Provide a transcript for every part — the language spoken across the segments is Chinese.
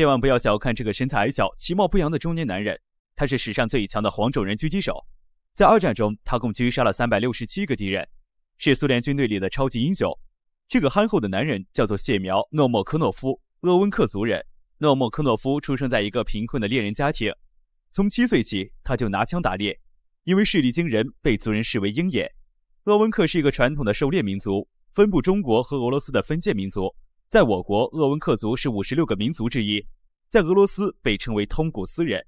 千万不要小看这个身材矮小、其貌不扬的中年男人，他是史上最强的黄种人狙击手。在二战中，他共狙杀了三百六十七个敌人，是苏联军队里的超级英雄。这个憨厚的男人叫做谢苗诺莫科诺夫，鄂温克族人。诺莫科诺夫出生在一个贫困的猎人家庭，从七岁起他就拿枪打猎，因为视力惊人，被族人视为鹰眼。鄂温克是一个传统的狩猎民族，分布中国和俄罗斯的分界民族。在我国，鄂温克族是五十六个民族之一，在俄罗斯被称为通古斯人。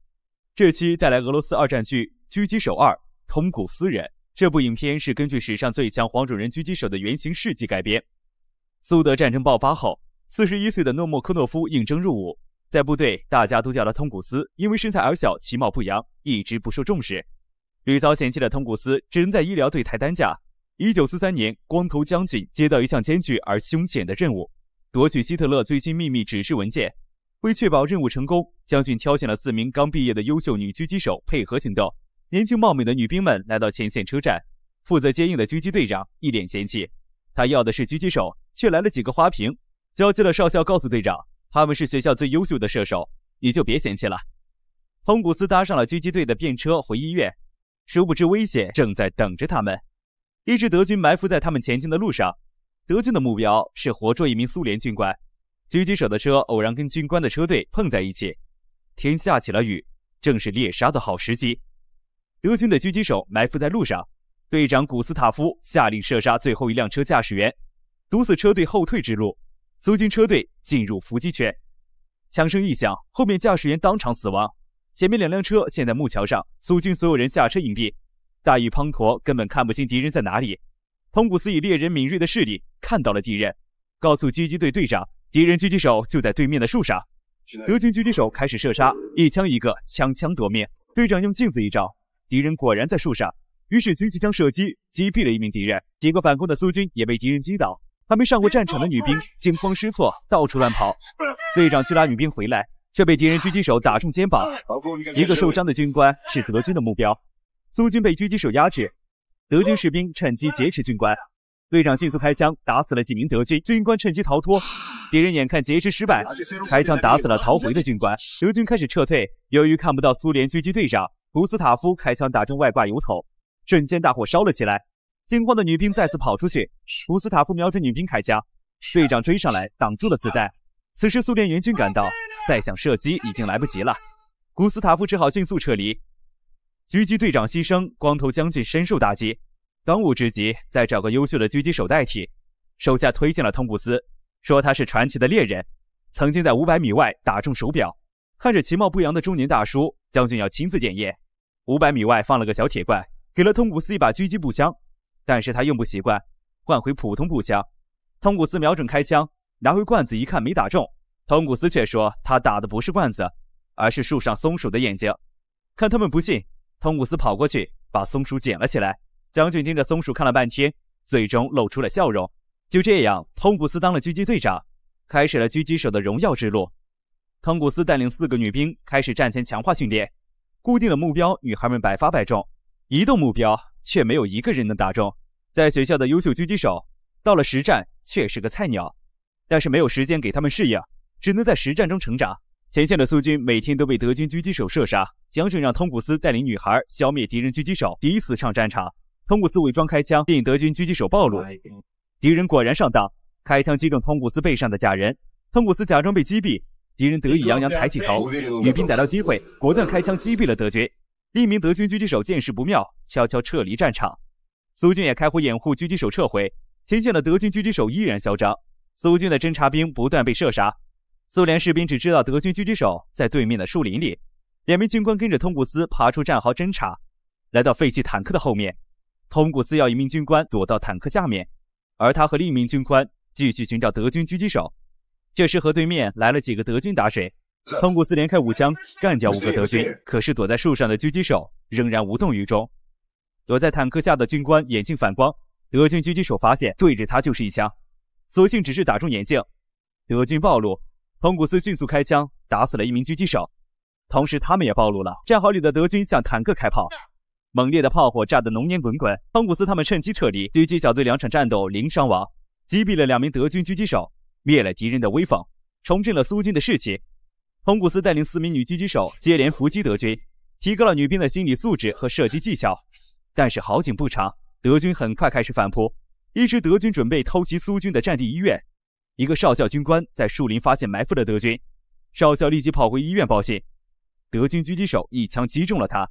这期带来俄罗斯二战剧《狙击手二通古斯人》。这部影片是根据史上最强黄种人狙击手的原型事迹改编。苏德战争爆发后，四十一岁的诺莫科诺夫应征入伍，在部队大家都叫他通古斯，因为身材矮小、其貌不扬，一直不受重视，屡遭嫌弃的通古斯只能在医疗队抬担架。一九四三年，光头将军接到一项艰巨而凶险的任务。夺取希特勒最新秘密指示文件，为确保任务成功，将军挑选了四名刚毕业的优秀女狙击手配合行动。年轻貌美的女兵们来到前线车站，负责接应的狙击队长一脸嫌弃，他要的是狙击手，却来了几个花瓶。交接了少校告诉队长，他们是学校最优秀的射手，你就别嫌弃了。汤古斯搭上了狙击队的便车回医院，殊不知危险正在等着他们。一支德军埋伏在他们前进的路上。德军的目标是活捉一名苏联军官。狙击手的车偶然跟军官的车队碰在一起，天下起了雨，正是猎杀的好时机。德军的狙击手埋伏在路上，队长古斯塔夫下令射杀最后一辆车驾驶员，堵死车队后退之路。苏军车队进入伏击圈，枪声一响，后面驾驶员当场死亡，前面两辆车陷在木桥上。苏军所有人下车隐蔽，大雨滂沱，根本看不清敌人在哪里。通古斯以猎人敏锐的视力看到了敌人，告诉狙击队队长，敌人狙击手就在对面的树上。德军狙击手开始射杀，一枪一个，枪枪夺命。队长用镜子一照，敌人果然在树上。于是狙击枪射击，击毙了一名敌人。几个反攻的苏军也被敌人击倒。还没上过战场的女兵 惊慌失措，到处乱跑。队长去拉女兵回来，却被敌人狙击手打中肩膀。一个受伤的军官是德军的目标，苏军被狙击手压制。德军士兵趁机劫持军官，队长迅速开枪打死了几名德军军官，趁机逃脱。敌人眼看劫持失败，开枪打死了逃回的军官。德军开始撤退，由于看不到苏联狙击队长古斯塔夫，开枪打中外挂油桶，瞬间大火烧了起来。惊慌的女兵再次跑出去，古斯塔夫瞄准女兵开枪，队长追上来挡住了子弹。此时苏联援军赶到，再想射击已经来不及了，古斯塔夫只好迅速撤离。狙击队长牺牲，光头将军深受打击。当务之急，再找个优秀的狙击手代替。手下推荐了通古斯，说他是传奇的猎人，曾经在五百米外打中手表。看着其貌不扬的中年大叔，将军要亲自检验。五百米外放了个小铁罐，给了通古斯一把狙击步枪，但是他用不习惯，换回普通步枪。通古斯瞄准开枪，拿回罐子一看没打中，通古斯却说他打的不是罐子，而是树上松鼠的眼睛。看他们不信。通古斯跑过去，把松鼠捡了起来。将军盯着松鼠看了半天，最终露出了笑容。就这样，通古斯当了狙击队长，开始了狙击手的荣耀之路。通古斯带领四个女兵开始战前强化训练。固定的目标，女孩们百发百中；移动目标，却没有一个人能打中。在学校的优秀狙击手，到了实战却是个菜鸟。但是没有时间给他们适应，只能在实战中成长。前线的苏军每天都被德军狙击手射杀。将军让通古斯带领女孩消灭敌人狙击手。第一次上战场，通古斯伪装开枪，引德军狙击手暴露。敌人果然上当，开枪击中通古斯背上的假人。通古斯假装被击毙，敌人得意洋洋抬起头。女兵逮到机会，果断开枪击毙了德军。另一名德军狙击手见势不妙，悄悄撤离战场。苏军也开火掩护狙击手撤回。前线的德军狙击手依然嚣张，苏军的侦察兵不断被射杀。苏联士兵只知道德军狙击手在对面的树林里。两名军官跟着通古斯爬出战壕侦查，来到废弃坦克的后面。通古斯要一名军官躲到坦克下面，而他和另一名军官继续寻找德军狙击手。这时，河对面来了几个德军打水。通古斯连开五枪，干掉五个德军。可是躲在树上的狙击手仍然无动于衷。躲在坦克下的军官眼镜反光，德军狙击手发现对着他就是一枪，所幸只是打中眼镜。德军暴露。彭古斯迅速开枪，打死了一名狙击手，同时他们也暴露了。战壕里的德军向坦克开炮，猛烈的炮火炸得浓烟滚滚。彭古斯他们趁机撤离。狙击小队两场战斗零伤亡，击毙了两名德军狙击手，灭了敌人的威风，重振了苏军的士气。彭古斯带领四名女狙击手接连伏击德军，提高了女兵的心理素质和射击技巧。但是好景不长，德军很快开始反扑。一支德军准备偷袭苏军的战地医院。一个少校军官在树林发现埋伏的德军，少校立即跑回医院报信。德军狙击手一枪击中了他。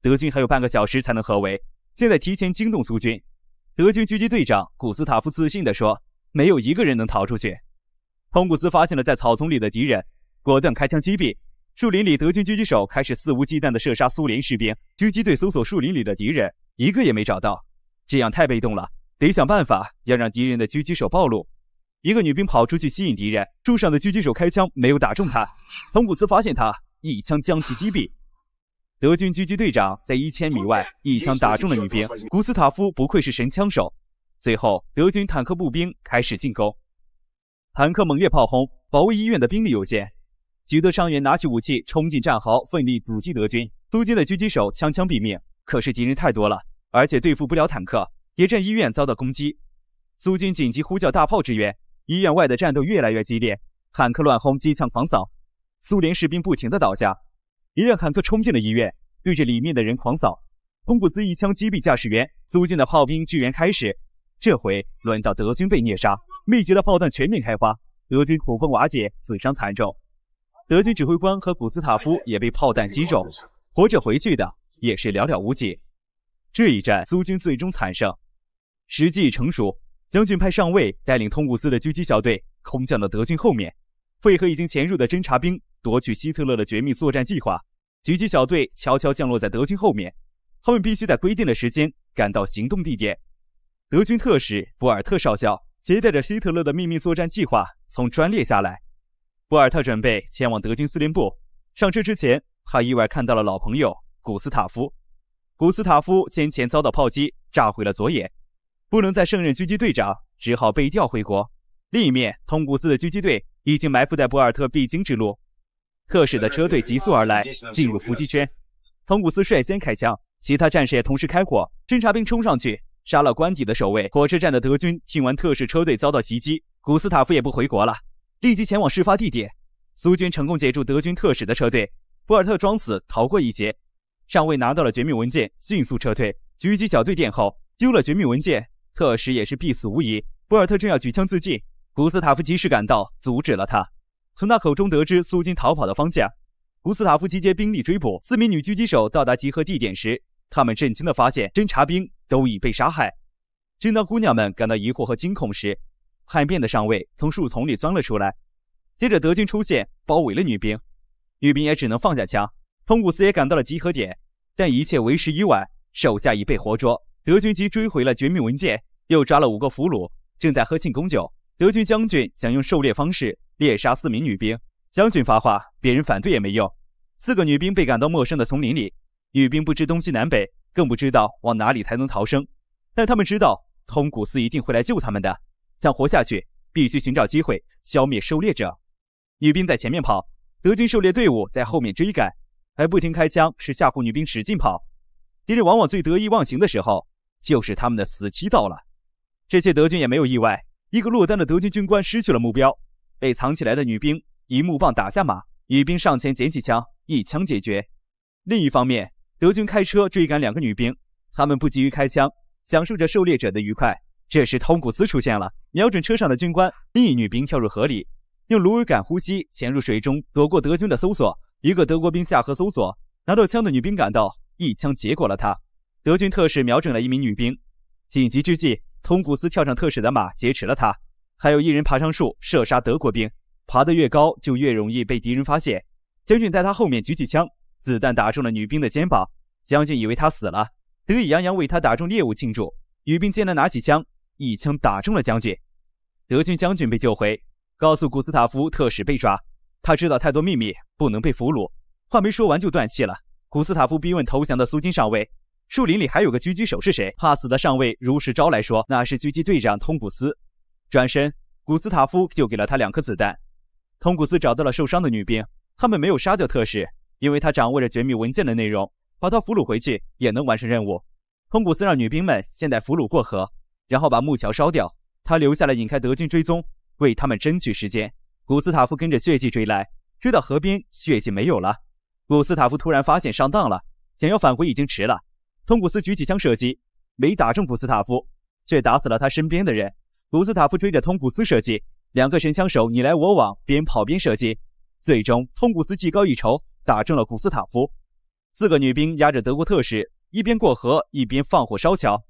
德军还有半个小时才能合围，现在提前惊动苏军。德军狙击队长古斯塔夫自信地说：“没有一个人能逃出去。”通古斯发现了在草丛里的敌人，果断开枪击毙。树林里德军狙击手开始肆无忌惮地射杀苏联士兵。狙击队搜索树林里的敌人，一个也没找到。这样太被动了，得想办法要让敌人的狙击手暴露。一个女兵跑出去吸引敌人，树上的狙击手开枪没有打中她。彭古斯发现她，一枪将其击毙。德军狙击队长在一千米外一枪打中了女兵。古斯塔夫不愧是神枪手。最后，德军坦克步兵开始进攻，坦克猛烈炮轰，保卫医院的兵力有限，许多伤员拿起武器冲进战壕，奋力阻击德军。苏军的狙击手枪枪毙命，可是敌人太多了，而且对付不了坦克。野战医院遭到攻击，苏军紧急呼叫大炮支援。医院外的战斗越来越激烈，坦克乱轰，机枪狂扫，苏联士兵不停地倒下。一辆坦克冲进了医院，对着里面的人狂扫。通古斯一枪击毙驾驶员，苏军的炮兵支援开始。这回轮到德军被虐杀，密集的炮弹全面开花，德军土崩瓦解，损伤惨重。德军指挥官和古斯塔夫也被炮弹击中，活着回去的也是寥寥无几。这一战，苏军最终惨胜，时机已成熟。将军派上尉带领通古斯的狙击小队空降到德军后面，会合已经潜入的侦察兵夺取希特勒的绝密作战计划。狙击小队悄悄降落在德军后面，他们必须在规定的时间赶到行动地点。德军特使博尔特少校携带着希特勒的秘密作战计划从专列下来，博尔特准备前往德军司令部。上车之前，他意外看到了老朋友古斯塔夫。古斯塔夫先前遭到炮击，炸毁了左眼。不能再胜任狙击队长，只好被调回国。另一面，通古斯的狙击队已经埋伏在博尔特必经之路。特使的车队急速而来，进入伏击圈。通古斯率先开枪，其他战士也同时开火。侦察兵冲上去杀了关底的守卫。火车站的德军听完特使车队遭到袭击，古斯塔夫也不回国了，立即前往事发地点。苏军成功截住德军特使的车队，博尔特装死逃过一劫。上尉拿到了绝密文件，迅速撤退。狙击小队殿后，丢了绝密文件。特使也是必死无疑。博尔特正要举枪自尽，古斯塔夫及时赶到，阻止了他。从他口中得知苏军逃跑的方向，古斯塔夫集结兵力追捕。四名女狙击手到达集合地点时，他们震惊地发现侦察兵都已被杀害。正当姑娘们感到疑惑和惊恐时，叛变的上尉从树丛里钻了出来。接着，德军出现，包围了女兵。女兵也只能放下枪。通古斯也赶到了集合点，但一切为时已晚，手下已被活捉。德军即追回了绝密文件，又抓了五个俘虏，正在喝庆功酒。德军将军想用狩猎方式猎杀四名女兵。将军发话，别人反对也没用。四个女兵被赶到陌生的丛林里，女兵不知东西南北，更不知道往哪里才能逃生。但他们知道通古斯一定会来救他们的。想活下去，必须寻找机会消灭狩猎者。女兵在前面跑，德军狩猎队伍在后面追赶，还不停开枪，是吓唬女兵使劲跑。敌人往往最得意忘形的时候。就是他们的死期到了。这些德军也没有意外，一个落单的德军军官失去了目标，被藏起来的女兵一木棒打下马。女兵上前捡起枪，一枪解决。另一方面，德军开车追赶两个女兵，他们不急于开枪，享受着狩猎者的愉快。这时，通古斯出现了，瞄准车上的军官。另一女兵跳入河里，用芦苇杆呼吸，潜入水中躲过德军的搜索。一个德国兵下河搜索，拿到枪的女兵赶到，一枪结果了他。德军特使瞄准了一名女兵，紧急之际，通古斯跳上特使的马，劫持了他。还有一人爬上树，射杀德国兵。爬得越高，就越容易被敌人发现。将军在他后面举起枪，子弹打中了女兵的肩膀。将军以为他死了，得意洋洋为他打中猎物庆祝。女兵艰难拿起枪，一枪打中了将军。德军将军被救回，告诉古斯塔夫特使被抓，他知道太多秘密，不能被俘虏。话没说完就断气了。古斯塔夫逼问投降的苏军上尉。树林里还有个狙击手是谁？怕死的上尉如实招来，说那是狙击队长通古斯。转身，古斯塔夫就给了他两颗子弹。通古斯找到了受伤的女兵，他们没有杀掉特使，因为他掌握着绝密文件的内容，把他俘虏回去也能完成任务。通古斯让女兵们先带俘虏过河，然后把木桥烧掉，他留下了引开德军追踪，为他们争取时间。古斯塔夫跟着血迹追来，追到河边，血迹没有了。古斯塔夫突然发现上当了，想要返回已经迟了。通古斯举起枪射击，没打中古斯塔夫，却打死了他身边的人。古斯塔夫追着通古斯射击，两个神枪手你来我往，边跑边射击。最终，通古斯技高一筹，打中了古斯塔夫。四个女兵押着德国特使，一边过河一边放火烧桥。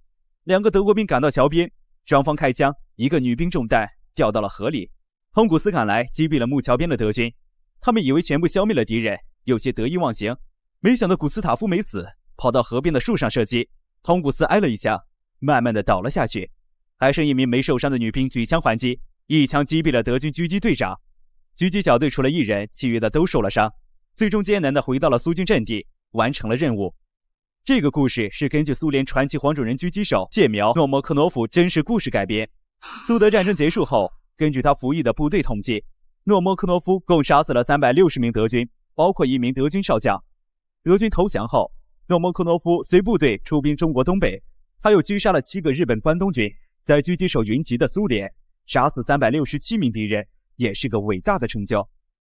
两个德国兵赶到桥边，双方开枪，一个女兵中弹掉到了河里。通古斯赶来击毙了木桥边的德军。他们以为全部消灭了敌人，有些得意忘形，没想到古斯塔夫没死。跑到河边的树上射击，通古斯挨了一枪，慢慢的倒了下去。还剩一名没受伤的女兵举枪还击，一枪击毙了德军狙击队长。狙击小队除了一人，其余的都受了伤，最终艰难的回到了苏军阵地，完成了任务。这个故事是根据苏联传奇黄种人狙击手谢苗诺莫克诺夫真实故事改编。苏德战争结束后，根据他服役的部队统计，诺莫克诺夫共杀死了三百六十名德军，包括一名德军少将。德军投降后。诺莫克诺夫随部队出兵中国东北，他又狙杀了七个日本关东军。在狙击手云集的苏联，杀死三百六十七名敌人，也是个伟大的成就。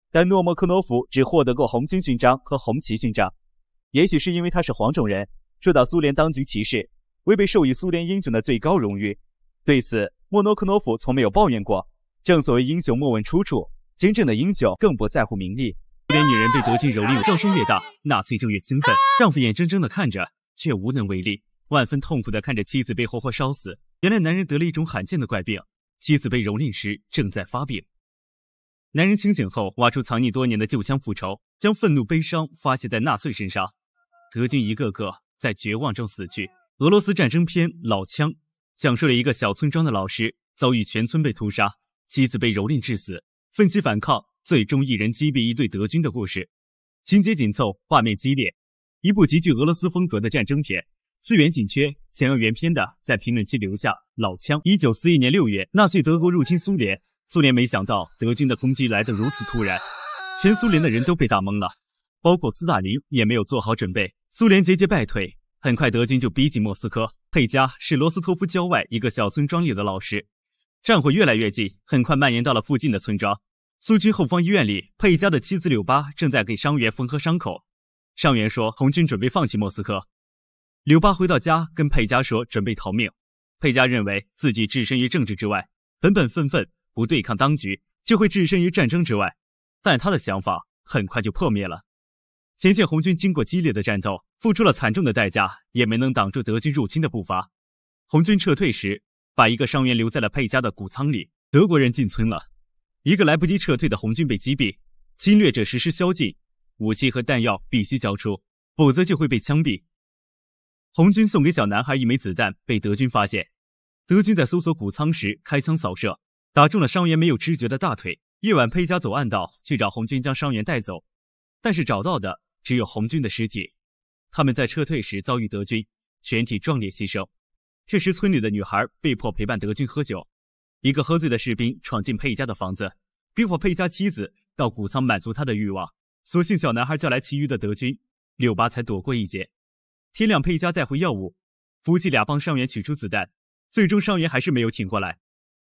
但诺莫克诺夫只获得过红星勋章和红旗勋章，也许是因为他是黄种人，受到苏联当局歧视，未被授予苏联英雄的最高荣誉。对此，莫诺克诺夫从没有抱怨过。正所谓英雄莫问出处，真正的英雄更不在乎名利。苏联女人被德军蹂躏，叫声越大，纳粹就越兴奋。丈夫眼睁睁地看着，却无能为力，万分痛苦地看着妻子被活活烧死。原来男人得了一种罕见的怪病，妻子被蹂躏时正在发病。男人清醒后，挖出藏匿多年的旧枪复仇，将愤怒、悲伤发泄在纳粹身上。德军一个个在绝望中死去。俄罗斯战争片《老枪》讲述了一个小村庄的老师遭遇全村被屠杀，妻子被蹂躏致死，奋起反抗。最终，一人击毙一队德军的故事，情节紧凑，画面激烈，一部极具俄罗斯风格的战争片。资源紧缺，想要原片的在评论区留下。老枪，一九四一年六月，纳粹德国入侵苏联，苏联没想到德军的攻击来得如此突然，全苏联的人都被打懵了，包括斯大林也没有做好准备，苏联节节败退，很快德军就逼近莫斯科。佩加是罗斯托夫郊外一个小村庄里的老师，战火越来越近，很快蔓延到了附近的村庄。苏军后方医院里，佩佳的妻子柳巴正在给伤员缝合伤口。伤员说：“红军准备放弃莫斯科。”柳巴回到家，跟佩加说：“准备逃命。”佩加认为自己置身于政治之外，本本分分，不对抗当局，就会置身于战争之外。但他的想法很快就破灭了。前线红军经过激烈的战斗，付出了惨重的代价，也没能挡住德军入侵的步伐。红军撤退时，把一个伤员留在了佩佳的谷仓里。德国人进村了。一个来不及撤退的红军被击毙，侵略者实施宵禁，武器和弹药必须交出，否则就会被枪毙。红军送给小男孩一枚子弹，被德军发现。德军在搜索谷仓时开枪扫射，打中了伤员没有知觉的大腿。夜晚，佩加走暗道去找红军，将伤员带走，但是找到的只有红军的尸体。他们在撤退时遭遇德军，全体壮烈牺牲。这时，村里的女孩被迫陪伴德军喝酒。一个喝醉的士兵闯进佩佳的房子，逼迫佩佳妻子到谷仓满足他的欲望。所幸小男孩叫来其余的德军，六八才躲过一劫。天亮，佩佳带回药物，夫妻俩帮伤员取出子弹。最终伤员还是没有挺过来。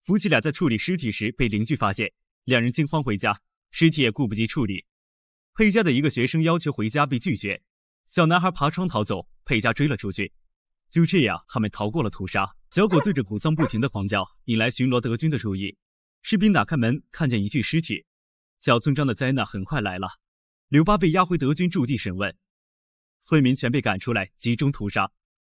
夫妻俩在处理尸体时被邻居发现，两人惊慌回家，尸体也顾不及处理。佩佳的一个学生要求回家被拒绝，小男孩爬窗逃走，佩佳追了出去。就这样，他们逃过了屠杀。小狗对着谷仓不停的狂叫，引来巡逻德军的注意。士兵打开门，看见一具尸体。小村庄的灾难很快来了。刘八被押回德军驻地审问，村民全被赶出来集中屠杀，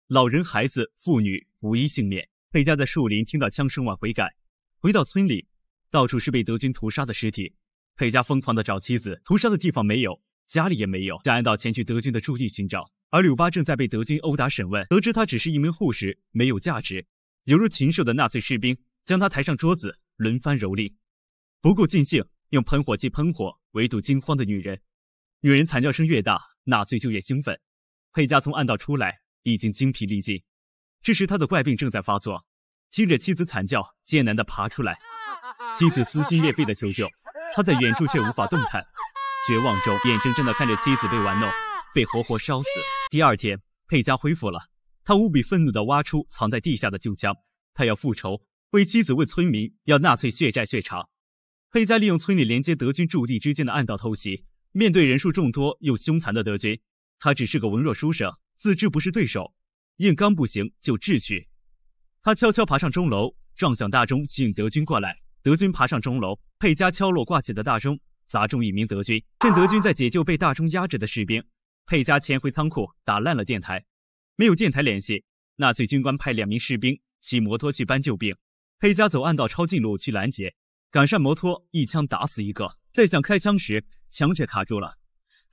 老人、孩子、妇女无一幸免。佩夹在树林听到枪声，往回赶。回到村里，到处是被德军屠杀的尸体。佩嘉疯狂的找妻子，屠杀的地方没有，家里也没有，将按道前去德军的驻地寻找。而柳巴正在被德军殴打审问，得知他只是一名护士，没有价值，犹如禽兽的纳粹士兵将他抬上桌子，轮番蹂躏，不顾尽兴，用喷火器喷火，围堵惊慌的女人，女人惨叫声越大，纳粹就越兴奋。佩加从暗道出来，已经精疲力尽，这时他的怪病正在发作，听着妻子惨叫，艰难地爬出来，妻子撕心裂肺的求救，他在远处却无法动弹，绝望中，眼睁睁地看着妻子被玩弄。被活活烧死。第二天，佩加恢复了，他无比愤怒地挖出藏在地下的旧枪，他要复仇，为妻子，为村民，要纳粹血债血偿。佩加利用村里连接德军驻地之间的暗道偷袭，面对人数众多又凶残的德军，他只是个文弱书生，自知不是对手，硬刚不行就智取。他悄悄爬上钟楼，撞向大钟，吸引德军过来。德军爬上钟楼，佩加敲落挂起的大钟，砸中一名德军。趁德军在解救被大钟压制的士兵。佩加潜回仓库，打烂了电台，没有电台联系。纳粹军官派两名士兵骑摩托去搬救兵，佩加走暗道抄近路去拦截，赶上摩托，一枪打死一个。再想开枪时，枪却卡住了。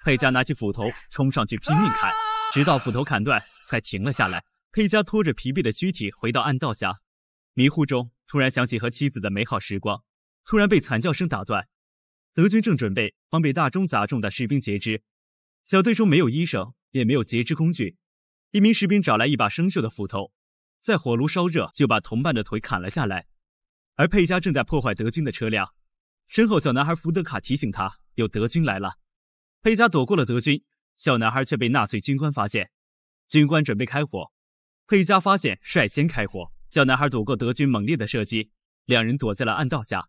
佩加拿起斧头冲上去拼命砍，直到斧头砍断才停了下来。佩加拖着疲惫的躯体回到暗道下，迷糊中突然想起和妻子的美好时光，突然被惨叫声打断。德军正准备帮被大钟砸中的士兵截肢。小队中没有医生，也没有截肢工具。一名士兵找来一把生锈的斧头，在火炉烧热，就把同伴的腿砍了下来。而佩加正在破坏德军的车辆，身后小男孩福德卡提醒他有德军来了。佩加躲过了德军，小男孩却被纳粹军官发现。军官准备开火，佩加发现率先开火，小男孩躲过德军猛烈的射击，两人躲在了暗道下。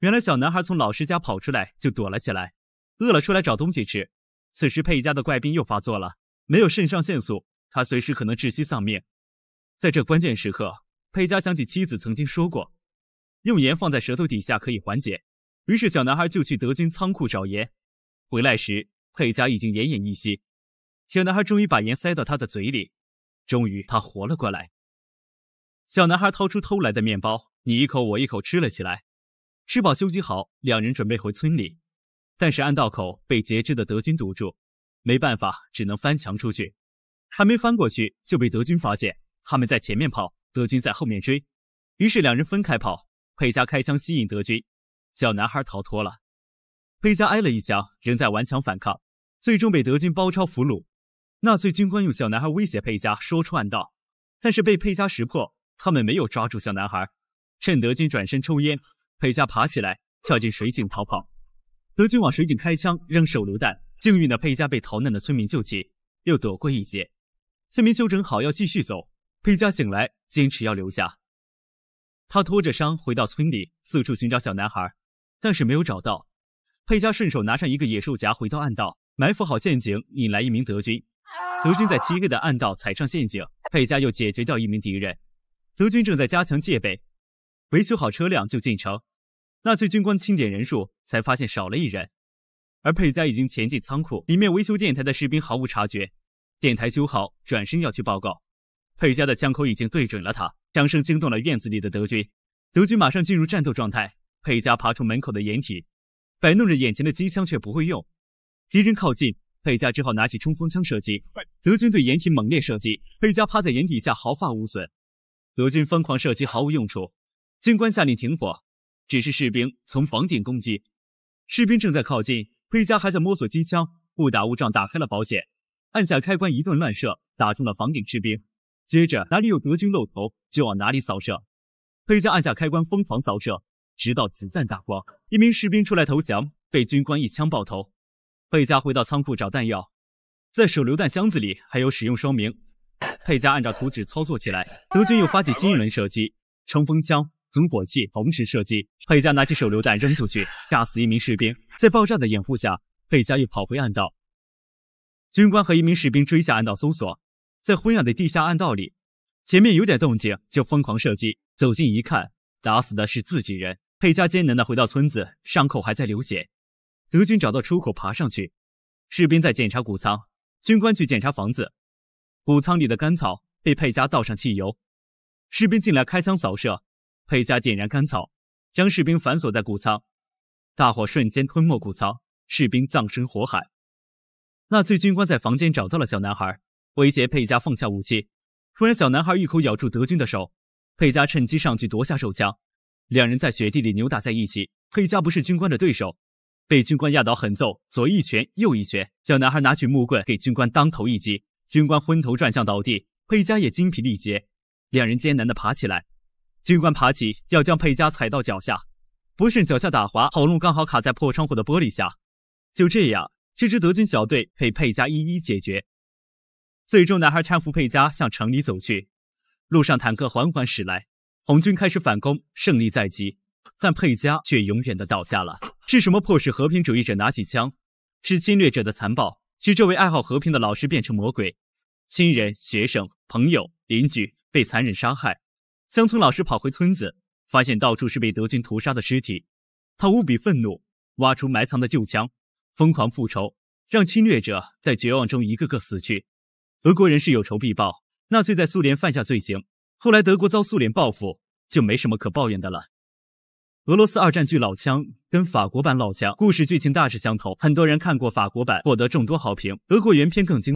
原来小男孩从老师家跑出来就躲了起来，饿了出来找东西吃。此时佩家的怪病又发作了，没有肾上腺素，他随时可能窒息丧命。在这关键时刻，佩家想起妻子曾经说过，用盐放在舌头底下可以缓解。于是小男孩就去德军仓库找盐。回来时，佩家已经奄奄一息。小男孩终于把盐塞到他的嘴里，终于他活了过来。小男孩掏出偷来的面包，你一口我一口吃了起来。吃饱休息好，两人准备回村里。但是暗道口被截肢的德军堵住，没办法，只能翻墙出去。还没翻过去，就被德军发现。他们在前面跑，德军在后面追。于是两人分开跑，佩加开枪吸引德军，小男孩逃脱了。佩加挨了一枪，仍在顽强反抗，最终被德军包抄俘虏。纳粹军官用小男孩威胁佩加说出暗道，但是被佩加识破，他们没有抓住小男孩。趁德军转身抽烟，佩加爬起来跳进水井逃跑。德军往水井开枪，扔手榴弹。幸运的佩加被逃难的村民救起，又躲过一劫。村民休整好，要继续走。佩加醒来，坚持要留下。他拖着伤回到村里，四处寻找小男孩，但是没有找到。佩加顺手拿上一个野兽夹，回到暗道，埋伏好陷阱，引来一名德军。德军在漆黑的暗道踩上陷阱，佩加又解决掉一名敌人。德军正在加强戒备，维修好车辆就进城。纳粹军官清点人数，才发现少了一人，而佩加已经潜进仓库，里面维修电台的士兵毫无察觉。电台修好，转身要去报告，佩加的枪口已经对准了他。枪声惊动了院子里的德军，德军马上进入战斗状态。佩加爬出门口的掩体，摆弄着眼前的机枪却不会用。敌人靠近，佩加只好拿起冲锋枪射击。德军对掩体猛烈射击，佩加趴在掩体下毫发无损。德军疯狂射击毫无用处，军官下令停火。只是士兵从房顶攻击，士兵正在靠近，佩加还在摸索机枪，误打误撞打开了保险，按下开关一顿乱射，打中了房顶士兵。接着哪里有德军露头就往哪里扫射，佩加按下开关疯狂扫射，直到子弹打光。一名士兵出来投降，被军官一枪爆头。佩加回到仓库找弹药，在手榴弹箱子里还有使用说明。佩加按照图纸操作起来，德军又发起新一轮射击，冲锋枪。喷火器同时射击，佩加拿起手榴弹扔出去，炸死一名士兵。在爆炸的掩护下，佩加又跑回暗道。军官和一名士兵追下暗道搜索，在昏暗的地下暗道里，前面有点动静就疯狂射击。走近一看，打死的是自己人。佩加艰难地回到村子，伤口还在流血。德军找到出口爬上去，士兵在检查谷仓，军官去检查房子。谷仓里的干草被佩加倒上汽油，士兵进来开枪扫射。佩嘉点燃干草，将士兵反锁在谷仓，大火瞬间吞没谷仓，士兵葬身火海。纳粹军官在房间找到了小男孩，威胁佩嘉放下武器。突然，小男孩一口咬住德军的手，佩嘉趁机上去夺下手枪。两人在雪地里扭打在一起，佩嘉不是军官的对手，被军官压倒狠揍，左一拳右一拳。小男孩拿起木棍给军官当头一击，军官昏头转向倒地，佩嘉也精疲力竭，两人艰难地爬起来。军官爬起，要将佩佳踩到脚下，不慎脚下打滑，喉咙刚好卡在破窗户的玻璃下。就这样，这支德军小队被佩佳一一解决。最终，男孩搀扶佩嘉向城里走去。路上，坦克缓缓驶来，红军开始反攻，胜利在即。但佩嘉却永远的倒下了。是什么迫使和平主义者拿起枪？是侵略者的残暴，是这位爱好和平的老师变成魔鬼。亲人、学生、朋友、邻居被残忍杀害。乡村老师跑回村子，发现到处是被德军屠杀的尸体，他无比愤怒，挖出埋藏的旧枪，疯狂复仇，让侵略者在绝望中一个个死去。俄国人是有仇必报，纳粹在苏联犯下罪行，后来德国遭苏联报复，就没什么可抱怨的了。俄罗斯二战剧《老枪》跟法国版《老枪》故事剧情大致相同，很多人看过法国版，获得众多好评，俄国原片更精。